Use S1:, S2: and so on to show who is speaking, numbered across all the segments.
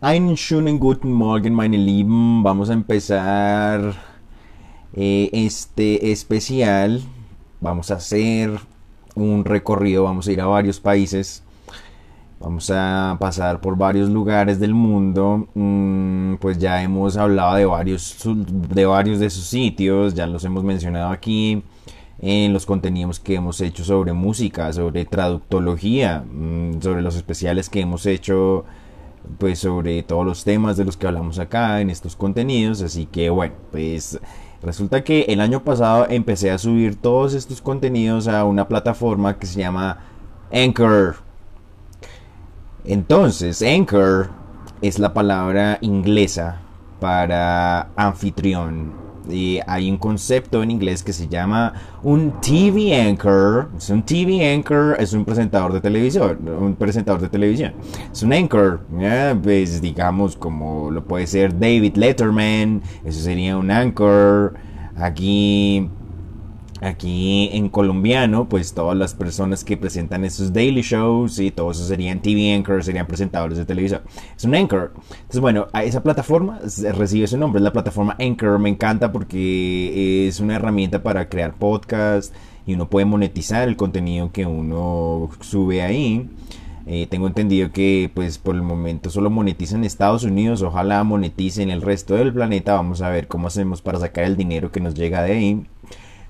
S1: Einen schönen guten Morgen, meine Lieben. Vamos a empezar eh, este especial. Vamos a hacer un recorrido, vamos a ir a varios países. Vamos a pasar por varios lugares del mundo. Mm, pues ya hemos hablado de varios, de varios de sus sitios, ya los hemos mencionado aquí en los contenidos que hemos hecho sobre música, sobre traductología, mm, sobre los especiales que hemos hecho pues sobre todos los temas de los que hablamos acá en estos contenidos. Así que bueno, pues resulta que el año pasado empecé a subir todos estos contenidos a una plataforma que se llama Anchor. Entonces, Anchor es la palabra inglesa para anfitrión y hay un concepto en inglés que se llama un TV anchor. Es un TV anchor es un presentador de televisión. Un presentador de televisión. Es un anchor. Pues digamos como lo puede ser David Letterman. Eso sería un anchor. Aquí aquí en colombiano, pues todas las personas que presentan esos daily shows y todos eso serían TV anchors, serían presentadores de televisión. Es un anchor. Entonces, bueno, a esa plataforma recibe su nombre, es la plataforma Anchor. Me encanta porque es una herramienta para crear podcast y uno puede monetizar el contenido que uno sube ahí. Eh, tengo entendido que pues por el momento solo monetiza en Estados Unidos, ojalá monetice en el resto del planeta, vamos a ver cómo hacemos para sacar el dinero que nos llega de ahí.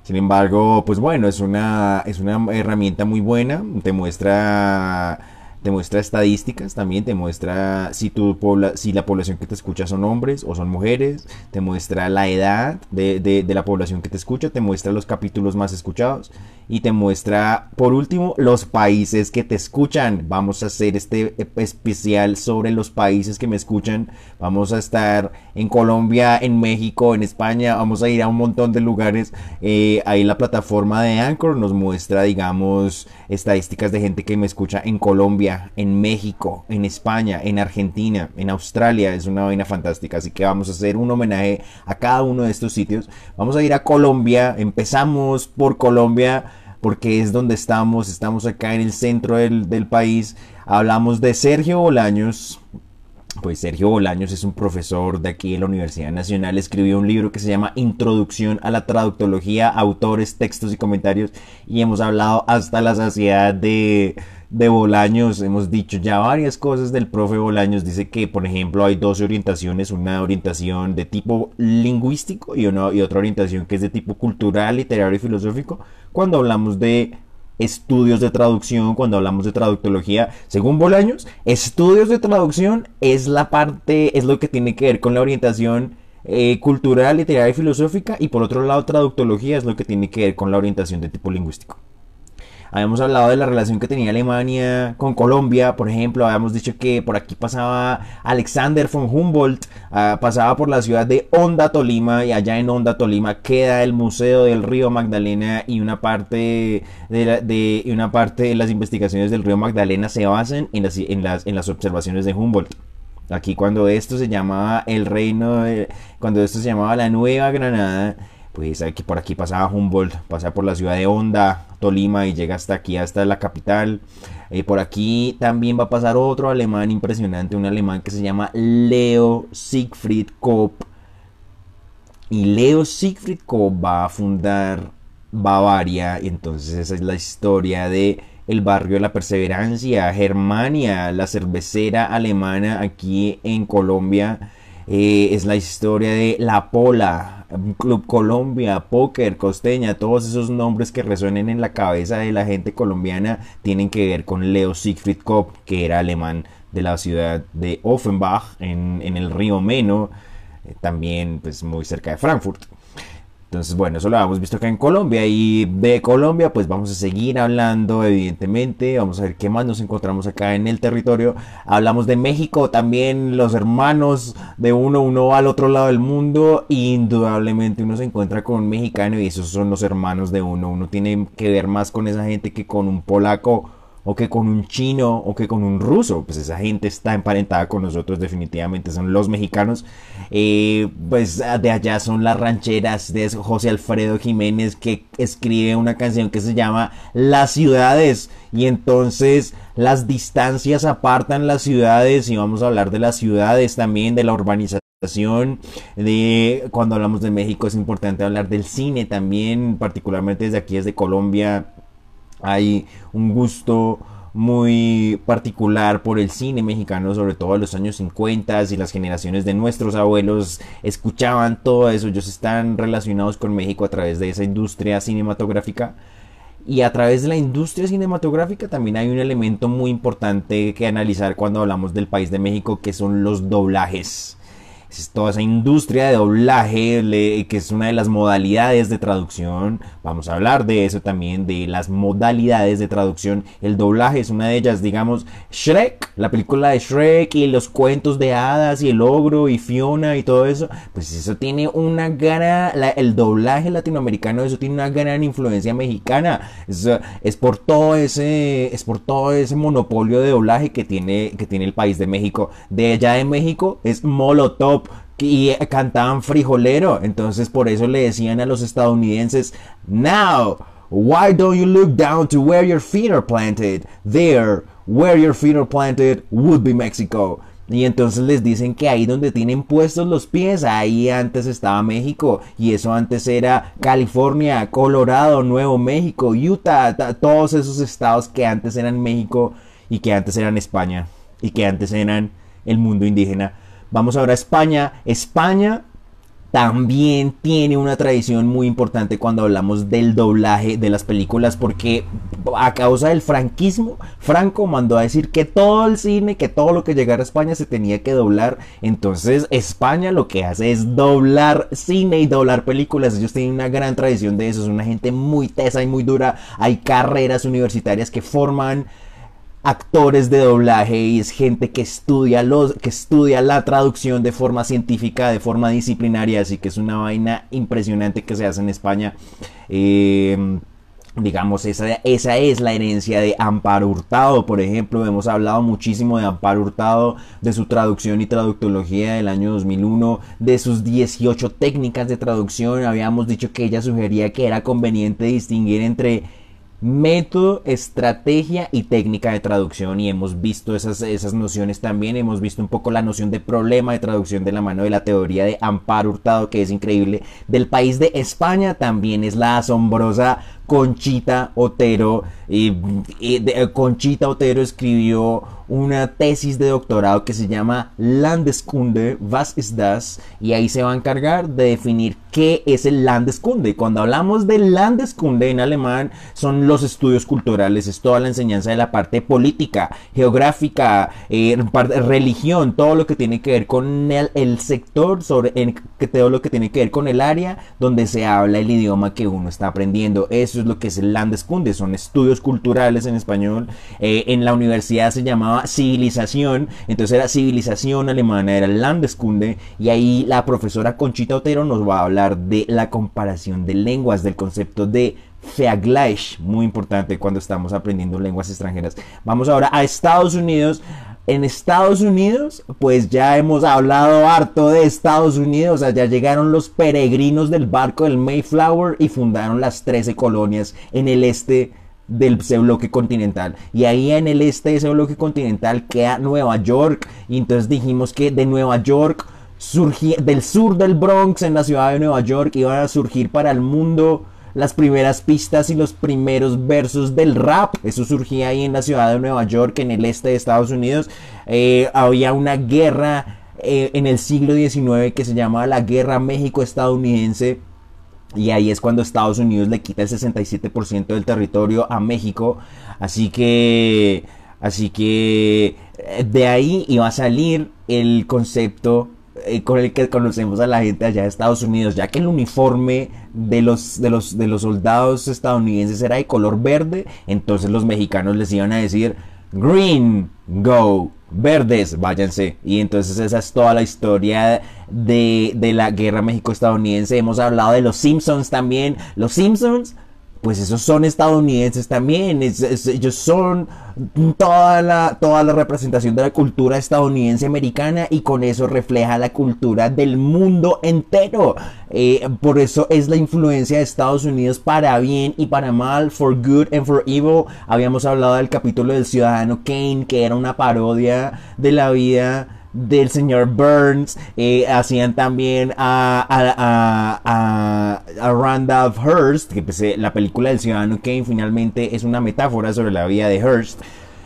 S1: Sin embargo, pues bueno, es una, es una herramienta muy buena, te muestra te muestra estadísticas también, te muestra si, tu si la población que te escucha son hombres o son mujeres, te muestra la edad de, la población que te escucha, te muestra los capítulos más escuchados y te muestra, por último, los países que te escuchan. Vamos a hacer este especial sobre los países que me escuchan. Vamos a estar en Colombia, en México, en España, vamos a ir a un montón de lugares. Eh, ahí la plataforma de Anchor nos muestra, digamos, estadísticas de gente que me escucha en Colombia en México, en España, en Argentina, en Australia. Es una vaina fantástica. Así que vamos a hacer un homenaje a cada uno de estos sitios. Vamos a ir a Colombia. Empezamos por Colombia porque es donde estamos. Estamos acá en el centro del, del país. Hablamos de Sergio Bolaños. Pues Sergio Bolaños es un profesor de aquí de la Universidad Nacional, escribió un libro que se llama Introducción a la Traductología, autores, textos y comentarios, y hemos hablado hasta la saciedad de, de Bolaños, hemos dicho ya varias cosas del profe Bolaños, dice que por ejemplo hay dos orientaciones, una orientación de tipo lingüístico y, y otra orientación que es de tipo cultural, literario y filosófico, cuando hablamos de estudios de traducción, cuando hablamos de traductología, según Bolaños, estudios de traducción es la parte, es lo que tiene que ver con la orientación eh, cultural, literaria y filosófica, y por otro lado, traductología es lo que tiene que ver con la orientación de tipo lingüístico. Habíamos hablado de la relación que tenía Alemania con Colombia, por ejemplo. Habíamos dicho que por aquí pasaba Alexander von Humboldt, ah, pasaba por la ciudad de Honda, Tolima, y allá en Onda Tolima queda el Museo del Río Magdalena y una parte de, una parte de las investigaciones del Río Magdalena se basan en las, en las, en las observaciones de Humboldt. Aquí cuando esto se llamaba el reino, cuando esto se llamaba la Nueva Granada, pues que por aquí pasaba Humboldt, pasa por la ciudad de Honda, Tolima y llega hasta aquí, hasta la capital. Eh, por aquí también va a pasar otro alemán impresionante, un alemán que se llama Leo Siegfried Kopp. Y Leo Siegfried Kopp va a fundar Bavaria, entonces esa es la historia de el barrio de la perseverancia, Germania, la cervecera alemana aquí en Colombia eh, es la historia de La Pola, Club Colombia, Póker, Costeña, todos esos nombres que resuenen en la cabeza de la gente colombiana tienen que ver con Leo Siegfried Kopp, que era alemán de la ciudad de Offenbach, en, el río Meno, eh, también pues muy cerca de Frankfurt. Entonces, bueno, eso lo hemos visto acá en Colombia y de Colombia pues vamos a seguir hablando, evidentemente, vamos a ver qué más nos encontramos acá en el territorio. Hablamos de México también, los hermanos de uno, uno va al otro lado del mundo, indudablemente uno se encuentra con un mexicano y esos son los hermanos de uno, uno tiene que ver más con esa gente que con un polaco o que con un chino o que con un ruso. Pues esa gente está emparentada con nosotros definitivamente, son los mexicanos. Eh, pues ah, de allá son las rancheras de José Alfredo Jiménez que escribe una canción que se llama Las ciudades. Y entonces las distancias apartan las ciudades y vamos a hablar de las ciudades también, de la urbanización de cuando hablamos de México es importante hablar del cine también particularmente desde aquí desde Colombia hay un gusto muy particular por el cine mexicano, sobre todo en los años 50 y las generaciones de nuestros abuelos escuchaban todo eso, ellos están relacionados con México a través de esa industria cinematográfica. Y a través de la industria cinematográfica también hay un elemento muy importante que analizar cuando hablamos del país de México, que son los doblajes toda esa industria de doblaje, que es una de las modalidades de traducción. Vamos a hablar de eso también, de las modalidades de traducción. El doblaje es una de ellas, digamos, Shrek, la película de Shrek y los cuentos de hadas y el ogro y Fiona y todo eso. Pues eso tiene una gran, el doblaje latinoamericano, eso tiene una gran influencia mexicana. Es, por todo ese, es por todo ese monopolio de doblaje que tiene, que tiene el país de México. De allá de México es Molotov y eh, cantaban frijolero. Entonces por eso le decían a los estadounidenses, Now, why don't you look down to where your feet are planted? There, where your feet are planted would be Mexico. Y entonces les dicen que ahí donde tienen puestos los pies, ahí antes estaba México. Y eso antes era California, Colorado, Nuevo México, Utah, todos esos estados que antes eran México y que antes eran España y que antes eran el mundo indígena. Vamos ahora a España. España también tiene una tradición muy importante cuando hablamos del doblaje de las películas porque a causa del franquismo Franco mandó a decir que todo el cine, que todo lo que llegara a España se tenía que doblar. Entonces España lo que hace es doblar cine y doblar películas. Ellos tienen una gran tradición de eso. Es una gente muy tesa y muy dura. Hay carreras universitarias que forman actores de doblaje y es gente que estudia, los, que estudia la traducción de forma científica, de forma disciplinaria, así que es una vaina impresionante que se hace en España. Em, digamos, esa, esa es la herencia de Amparo Hurtado, por ejemplo. Hemos hablado muchísimo de Amparo Hurtado, de su traducción y traductología del año 2001, de sus 18 técnicas de traducción. Habíamos dicho que ella sugería que era conveniente distinguir entre método, estrategia y técnica de traducción y hemos visto esas, esas, nociones también, hemos visto un poco la noción de problema de traducción de la mano de la teoría de Amparo Hurtado que es increíble, del país de España también es la asombrosa Conchita Otero. y eh, Conchita Otero escribió una tesis de doctorado que se llama Landeskunde, was das? Y ahí se va a encargar de definir qué es el Landeskunde. Cuando hablamos de Landeskunde en alemán, son los estudios culturales, es toda la enseñanza de la parte política, geográfica, eh, religión, todo lo que tiene que ver con el, sector, sobre, todo lo que tiene que ver con el área donde se habla el idioma que uno está aprendiendo. Eso es lo que es el Landeskunde, son estudios culturales en español. Eh, en la universidad se llamaba civilización, entonces era civilización alemana, era Landeskunde. Y ahí la profesora Conchita Otero nos va a hablar de la comparación de lenguas, del concepto de Vergleich, muy importante cuando estamos aprendiendo lenguas extranjeras. Vamos ahora a Estados Unidos en Estados Unidos, pues ya hemos hablado harto de Estados Unidos, ya llegaron los peregrinos del barco del Mayflower y fundaron las 13 colonias en el este del ese bloque continental. Y ahí en el este de ese bloque continental queda Nueva York. Y entonces dijimos que de Nueva York surgía, del sur del Bronx, en la ciudad de Nueva York, iban a surgir para el mundo las primeras pistas y los primeros versos del rap. Eso surgía ahí en la ciudad de Nueva York, en el este de Estados Unidos. Eh, había una guerra eh, en el siglo XIX que se llamaba la Guerra México-Estadounidense. Y ahí es cuando Estados Unidos le quita el 67% del territorio a México. Así que... Así que eh, de ahí iba a salir el concepto eh, con el que conocemos a la gente allá de Estados Unidos, ya que el uniforme de los, de los, soldados estadounidenses era de color verde, entonces los mexicanos les iban a decir, green, go, verdes, váyanse. Y entonces esa es toda la historia de, de la guerra México-estadounidense. Hemos hablado de los Simpsons también. Los Simpsons pues esos son estadounidenses también, ellos son toda la, toda la representación de la cultura estadounidense americana y con eso refleja la cultura del mundo entero. Eh, por eso es la influencia de Estados Unidos para bien y para mal, for good and for evil. Habíamos hablado del capítulo del Ciudadano Kane, que era una parodia de la vida del señor Burns, hacían también a, a, Randolph Hearst, que pues, eh, la película del ciudadano Kane finalmente es una metáfora sobre la vida de Hearst.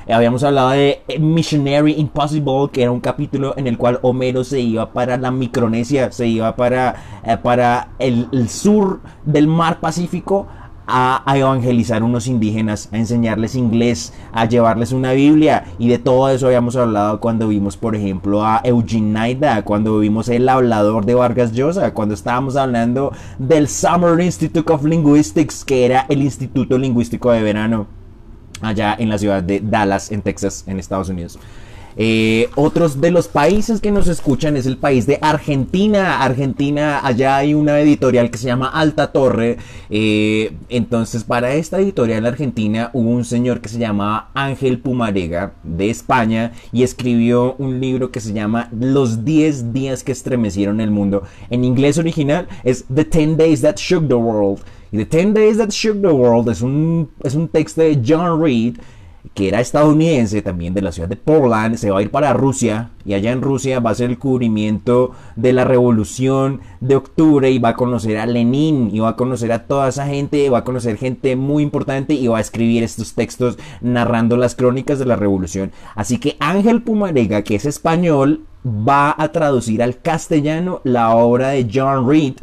S1: Eh, habíamos hablado de eh, Missionary Impossible, que era un capítulo en el cual Homero se iba para la Micronesia, se iba para, para el sur del mar Pacífico a, a, evangelizar unos indígenas, a enseñarles inglés, a llevarles una Biblia. Y de todo eso habíamos hablado cuando vimos, por ejemplo, a Eugene Naida, cuando vimos El Hablador de Vargas Llosa, cuando estábamos hablando del Summer Institute of Linguistics, que era el Instituto Lingüístico de Verano allá en la ciudad de Dallas, en Texas, en Estados Unidos. Eh, otros de los países que nos escuchan es el país de Argentina. Argentina, allá hay una editorial que se llama Alta Torre. Eh, entonces, para esta editorial argentina hubo un señor que se llamaba Ángel Pumarega de España y escribió un libro que se llama Los 10 días que estremecieron el mundo. En inglés original es The ten Days That Shook the World. Y The 10 Days That Shook the World es un, es un texto de John Reed que era estadounidense, también de la ciudad de Portland, se va a ir para Rusia y allá en Rusia va a ser el cubrimiento de la revolución de octubre y va a conocer a Lenin y va a conocer a toda esa gente, va a conocer gente muy importante y va a escribir estos textos narrando las crónicas de la revolución. Así que Ángel Pumarega, que es español, va a traducir al castellano la obra de John Reed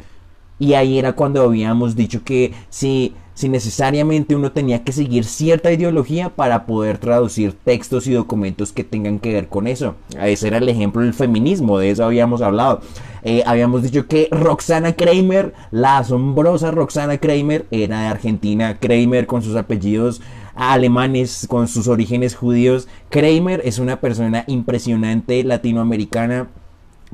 S1: y ahí era cuando habíamos dicho que si si necesariamente uno tenía que seguir cierta ideología para poder traducir textos y documentos que tengan que ver con eso. Ese era el ejemplo del feminismo, de eso habíamos hablado. Eh, habíamos dicho que Roxana Kramer, la asombrosa Roxana Kramer, era de Argentina. Kramer con sus apellidos alemanes con sus orígenes judíos. Kramer es una persona impresionante latinoamericana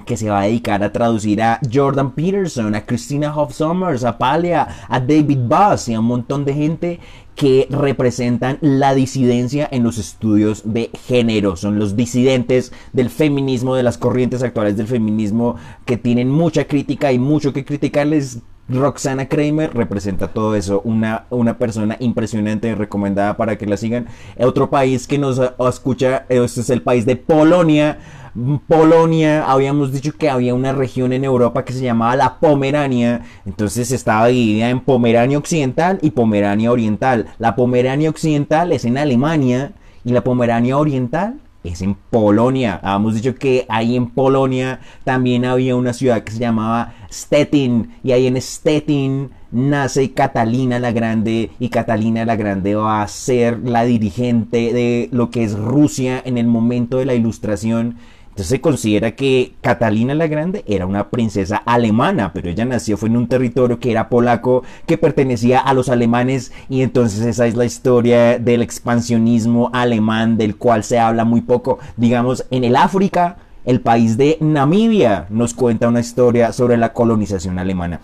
S1: que se va a dedicar a traducir a Jordan Peterson, a Christina Hoff Summers, a Palia, a David Bass y a un montón de gente que representan la disidencia en los estudios de género. Son los disidentes del feminismo, de las corrientes actuales del feminismo que tienen mucha crítica y mucho que criticarles. Roxana Kramer representa todo eso, una, una persona impresionante, recomendada para que la sigan. Otro país que nos escucha, eh, este es el país de Polonia Polonia, habíamos dicho que había una región en Europa que se llamaba la Pomerania, entonces estaba dividida en Pomerania Occidental y Pomerania Oriental. La Pomerania Occidental es en Alemania y la Pomerania Oriental es en Polonia. Habíamos dicho que ahí en Polonia también había una ciudad que se llamaba Stettin. Y ahí en Stettin nace Catalina la Grande. Y Catalina la Grande va a ser la dirigente de lo que es Rusia en el momento de la ilustración. Entonces se considera que Catalina la Grande era una princesa alemana, pero ella nació fue en un territorio que era polaco, que pertenecía a los alemanes y entonces esa es la historia del expansionismo alemán del cual se habla muy poco, digamos en el África, el país de Namibia nos cuenta una historia sobre la colonización alemana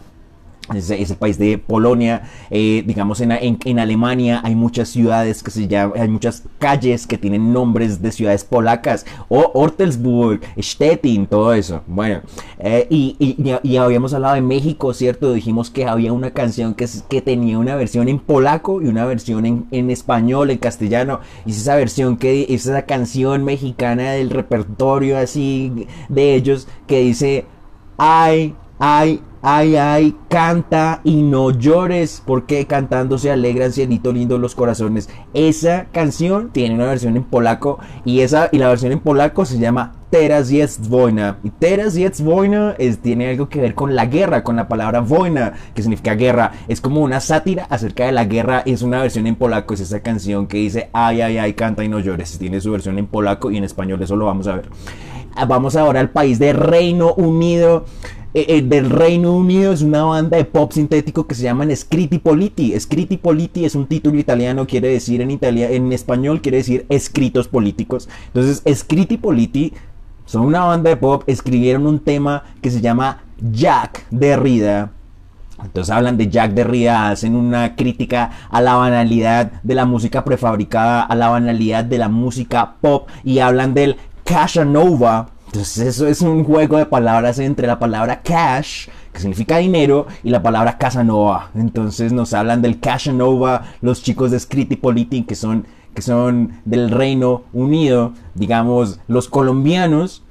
S1: es, país de Polonia, eh, digamos en, Alemania hay muchas ciudades que se llaman, hay muchas calles que tienen nombres de ciudades polacas, o Ortelsburg, Stettin, todo eso. Bueno, eh, y, habíamos hablado de México, ¿cierto? Dijimos que había una canción que, que tenía una versión en polaco y una versión en, español, en castellano, y esa versión que esa canción mexicana del repertorio así de ellos que dice, ay, ay, Ay, ay, canta y no llores, porque cantando se alegran, cielito lindo, los corazones. Esa canción tiene una versión en polaco y, esa, y la versión en polaco se llama Teraz jest wojna. Y Teraz jest wojna es, tiene algo que ver con la guerra, con la palabra wojna, que significa guerra. Es como una sátira acerca de la guerra. Es una versión en polaco, es esa canción que dice ay, ay, ay, canta y no llores. Tiene su versión en polaco y en español, eso lo vamos a ver. Ah, vamos ahora al país del Reino Unido. Eh, eh, del Reino Unido es una banda de pop sintético que se llaman Scritti Politi. Scritti Politi es un título italiano, quiere decir en, Italia, en español, quiere decir escritos políticos. Entonces, Scritti Politi son una banda de pop, escribieron un tema que se llama Jack Derrida. Entonces hablan de Jack Derrida, hacen una crítica a la banalidad de la música prefabricada, a la banalidad de la música pop y hablan del Cashanova. Entonces eso es un juego de palabras entre la palabra cash, que significa dinero, y la palabra Casanova. Entonces nos hablan del Casanova, los chicos de Scritti Politi, que son, que son del Reino Unido, digamos, los colombianos.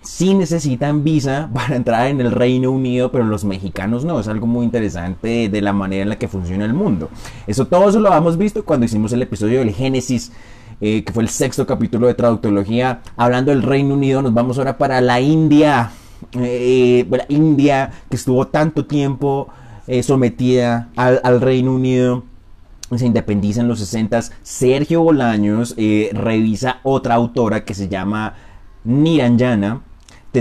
S1: Sí necesitan visa para entrar en el Reino Unido, pero los mexicanos no. Es algo muy interesante de la manera en la que funciona el mundo. Eso todo eso lo hemos visto cuando hicimos el episodio del Génesis eh, que fue el sexto capítulo de Traductología. Hablando del Reino Unido, nos vamos ahora para la India. Eh, India, que estuvo tanto tiempo eh, sometida al, Reino Unido se independiza en los 60 Sergio Bolaños revisa otra autora que se llama Niranjana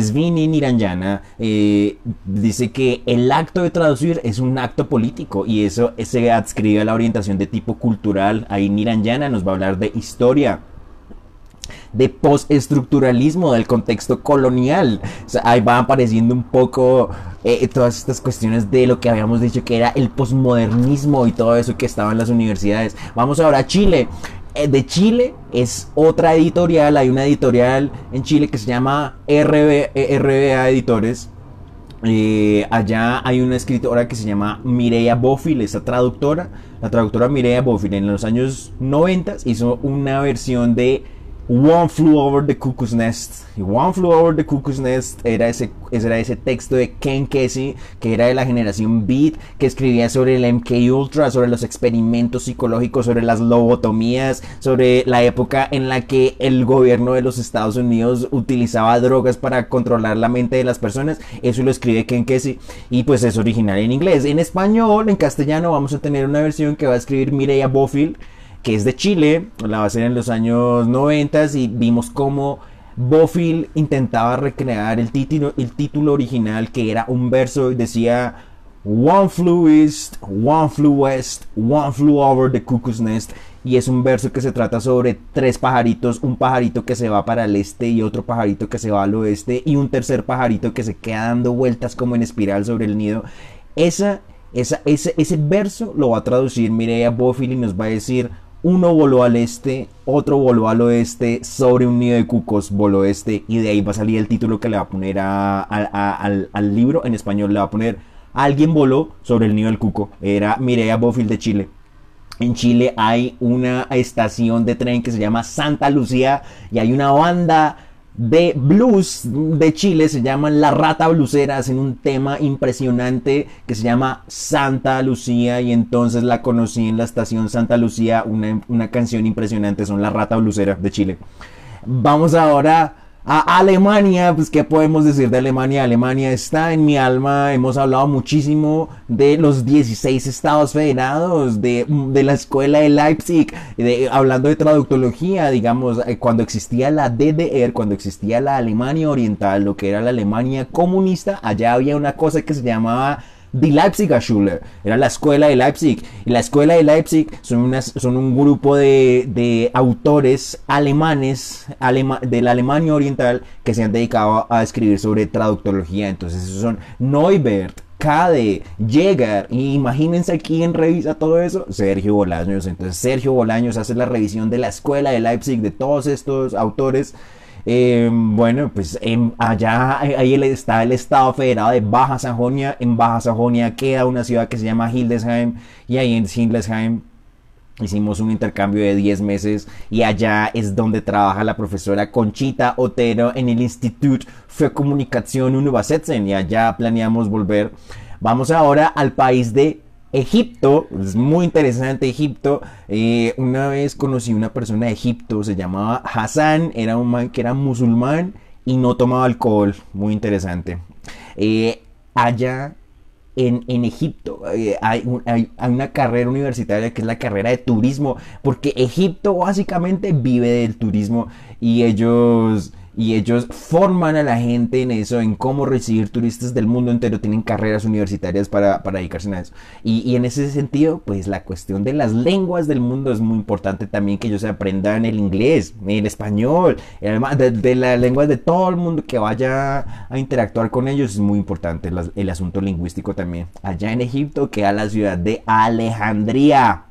S1: Svini Niranjana eh, dice que el acto de traducir es un acto político y eso se adscribe a la orientación de tipo cultural. Ahí Niranjana nos va a hablar de historia de postestructuralismo del contexto colonial. ahí va apareciendo un poco eh, todas estas cuestiones de lo que habíamos dicho que era el posmodernismo y todo eso que estaba en las universidades. Vamos ahora a Chile. Eh, de Chile es otra editorial, hay una editorial en Chile que se llama RBA eh, Editores. Eh, allá hay una escritora que se llama Mireia Bofill, Esa traductora. La traductora Mireia Bofill en los años 90 hizo una versión de One Flew Over the Cuckoo's Nest. Y One Flew Over the Cuckoo's Nest era ese, era ese texto de Ken Kesey, que era de la generación Beat, que escribía sobre el MK Ultra, sobre los experimentos psicológicos, sobre las lobotomías, sobre la época en la que el gobierno de los Estados Unidos utilizaba drogas para controlar la mente de las personas. Eso lo escribe Ken Kesey. Y pues es original en inglés. En español, en castellano, vamos a tener una versión que va a escribir Mireia Bofill que es de Chile, la va a hacer en los años 90 y vimos cómo Bofill intentaba recrear el título, el título original que era un verso y decía One flew east, one flew west, one flew over the cuckoo's nest y es un verso que se trata sobre tres pajaritos, un pajarito que se va para el este y otro pajarito que se va al oeste y un tercer pajarito que se queda dando vueltas como en espiral sobre el nido. Esa, ese, ese verso lo va a traducir a Bofill y nos va a decir uno voló al este, otro voló al oeste, sobre un nido de cucos voló este, y de ahí va a salir el título que le va a poner al, libro. En español le va a poner Alguien voló sobre el nido del cuco. Era Mireia Bofill de Chile. En Chile hay una estación de tren que se llama Santa Lucía y hay una banda de blues de Chile, se llaman La Rata Blusera, hacen un tema impresionante que se llama Santa Lucía y entonces la conocí en la estación Santa Lucía, una, una canción impresionante, son La Rata Blusera de Chile. Vamos ahora a Alemania, pues qué podemos decir de Alemania. Alemania está en mi alma. Hemos hablado muchísimo de los 16 estados federados, de, mm, de la escuela de Leipzig, hablando de traductología, digamos, eh, cuando existía la DDR, cuando existía la Alemania Oriental, lo que era la Alemania comunista, allá había una cosa que se llamaba Leipzig Leipzig Schuller, era la escuela de Leipzig. Y la escuela de Leipzig son, unas, son un grupo de, de autores alemanes del Alemania Oriental que se han dedicado a escribir sobre traductología. Entonces, esos son Neubert, Cade, Jäger, imagínense quién revisa todo eso, Sergio Bolaños. Entonces Sergio Bolaños hace la revisión de la escuela de Leipzig, de todos estos autores eh, bueno, pues em, allá eh, ahí está el Estado Federado de Baja Sajonia. En Baja Sajonia queda una ciudad que se llama Hildesheim y ahí en Hildesheim Hicimos un intercambio de 10 meses y allá es donde trabaja la profesora Conchita Otero en el Instituto de Comunicación Univasetzen y allá planeamos volver. Vamos ahora al país de Egipto, es muy interesante Egipto. Eh, una vez conocí una persona de Egipto, se llamaba Hassan, era un man que era musulmán y no tomaba alcohol, muy interesante. Eh, allá en, Egipto eh, hay, una carrera universitaria que es la carrera de turismo, porque Egipto básicamente vive del turismo y ellos y ellos forman a la gente en eso, en cómo recibir turistas del mundo entero, tienen carreras universitarias para, para dedicarse a eso. Y, y, en ese sentido, pues la cuestión de las lenguas del mundo es muy importante también que ellos aprendan el inglés, el español, además de, las lenguas de todo el mundo que vaya a interactuar con ellos es muy importante, el asunto lingüístico también. Allá en Egipto queda la ciudad de Alejandría.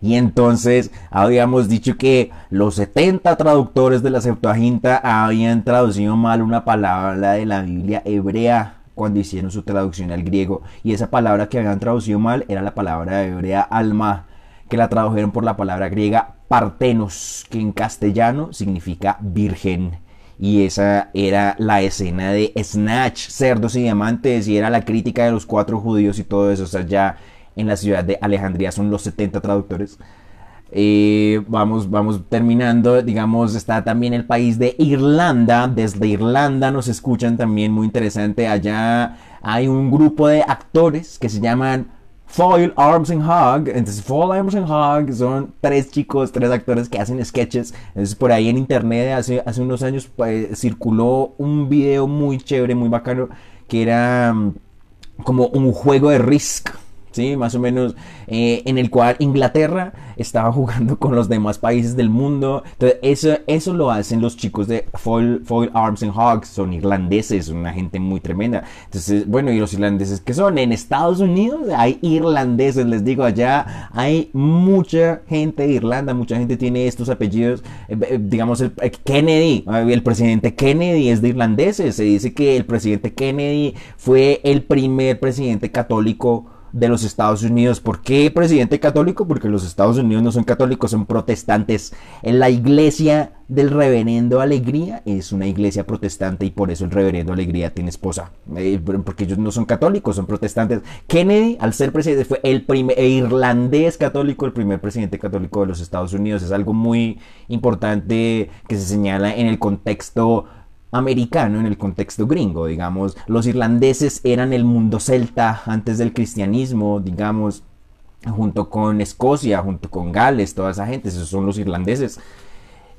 S1: Y entonces habíamos dicho que los 70 traductores de la Septuaginta habían traducido mal una palabra de la Biblia hebrea cuando hicieron su traducción al griego. Y esa palabra que habían traducido mal era la palabra hebrea alma, que la tradujeron por la palabra griega partenos, que en castellano significa virgen. Y esa era la escena de Snatch, cerdos y diamantes, y era la crítica de los cuatro judíos y todo eso. O sea, ya en la ciudad de Alejandría, son los 70 traductores. Eh, vamos, vamos terminando, digamos, está también el país de Irlanda, desde Irlanda nos escuchan también, muy interesante, allá hay un grupo de actores que se llaman Foil Arms and Hog, entonces Foil Arms and Hog son tres chicos, tres actores que hacen sketches, entonces por ahí en internet hace, hace unos años pues, circuló un video muy chévere, muy bacano, que era mm, como un juego de Risk, ¿sí? Más o menos eh, en el cual Inglaterra estaba jugando con los demás países del mundo. Entonces, eso, eso lo hacen los chicos de Foil, Arms and Hogs, son irlandeses, una gente muy tremenda. Entonces, bueno, ¿y los irlandeses que son? En Estados Unidos hay irlandeses, les digo, allá hay mucha gente de Irlanda, mucha gente tiene estos apellidos, eh, eh, digamos, el, Kennedy, ah, el presidente Kennedy es de irlandeses, se dice que el presidente Kennedy fue el primer presidente católico de los Estados Unidos. ¿Por qué presidente católico? Porque los Estados Unidos no son católicos, son protestantes. En la iglesia del reverendo Alegría es una iglesia protestante y por eso el reverendo Alegría tiene esposa. Eh, porque ellos no son católicos, son protestantes. Kennedy, al ser presidente, fue el primer irlandés católico, el primer presidente católico de los Estados Unidos. Es algo muy importante que se señala en el contexto americano en el contexto gringo, digamos, los irlandeses eran el mundo celta antes del cristianismo, digamos, junto con Escocia, junto con Gales, toda esa gente, esos son los irlandeses.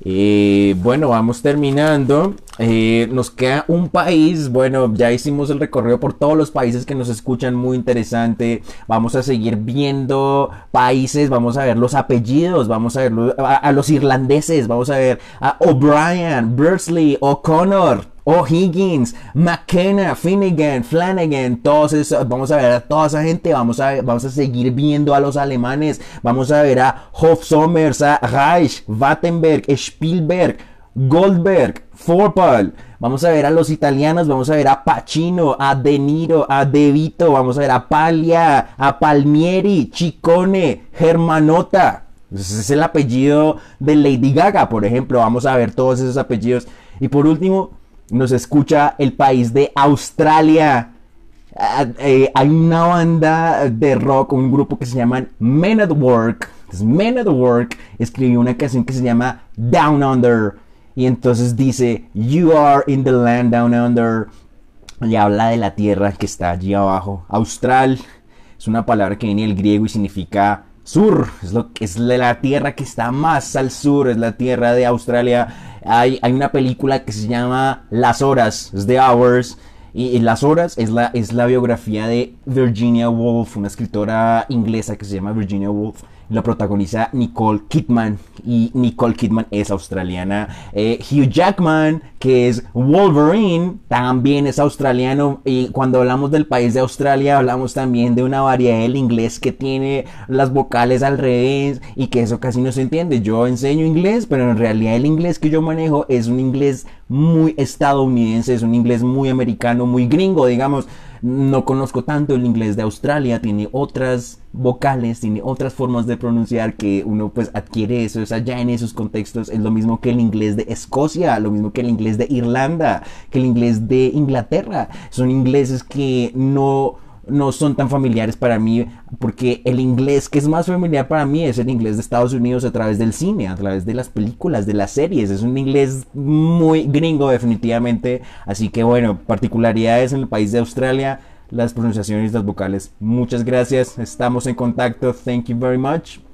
S1: Y eh, bueno, vamos terminando. Eh, nos queda un país. Bueno, ya hicimos el recorrido por todos los países que nos escuchan, muy interesante. Vamos a seguir viendo países, vamos a ver los apellidos, vamos a ver a, los irlandeses, vamos a ver a O'Brien, Bursley, O'Connor. O'Higgins, McKenna, Finnegan, Flanagan, todos esos, vamos a ver a toda esa gente, vamos a, vamos a seguir viendo a los alemanes, vamos a ver a Hof Sommers, a Reich, Wattenberg, Spielberg, Goldberg, Forpal, vamos a ver a los italianos, vamos a ver a Pacino, a De Niro, a De Vito, vamos a ver a Paglia, a Palmieri, Chicone, Germanota, ese es el apellido de Lady Gaga, por ejemplo, vamos a ver todos esos apellidos. Y por último, nos escucha el país de Australia. Ah, eh, hay una banda de rock, un grupo que se llaman Men at Work. Men at Work escribió una canción que se llama Down Under. Y entonces dice, You are in the land down under. Y habla de la tierra que está allí abajo. Austral es una palabra que viene del griego y significa sur, es, es la tierra que está más al sur, es la tierra de Australia. Hay, una película que se llama Las Horas, es The Hours, y, Las Horas es la, es la biografía de Virginia Woolf, una escritora inglesa que se llama Virginia Woolf la protagoniza Nicole Kidman y Nicole Kidman es australiana. Eh, Hugh Jackman, que es Wolverine, también es australiano. Y cuando hablamos del país de Australia, hablamos también de una variedad del inglés que tiene las vocales al revés y que eso casi no se entiende. Yo enseño inglés, pero en realidad el inglés que yo manejo es un inglés muy estadounidense, es un inglés muy americano, muy gringo, digamos. No conozco tanto el inglés de Australia, tiene otras vocales, tiene otras formas de pronunciar que uno pues adquiere eso, sea, ya en esos contextos, es lo mismo que el inglés de Escocia, lo mismo que el inglés de Irlanda, que el inglés de Inglaterra. Son ingleses que no no son tan familiares para mí, porque el inglés que es más familiar para mí es el inglés de Estados Unidos a través del cine, a través de las películas, de las series. Es un inglés muy gringo definitivamente. Así que bueno, particularidades en el país de Australia, las pronunciaciones, las vocales. Muchas gracias, estamos en contacto. Thank you very much.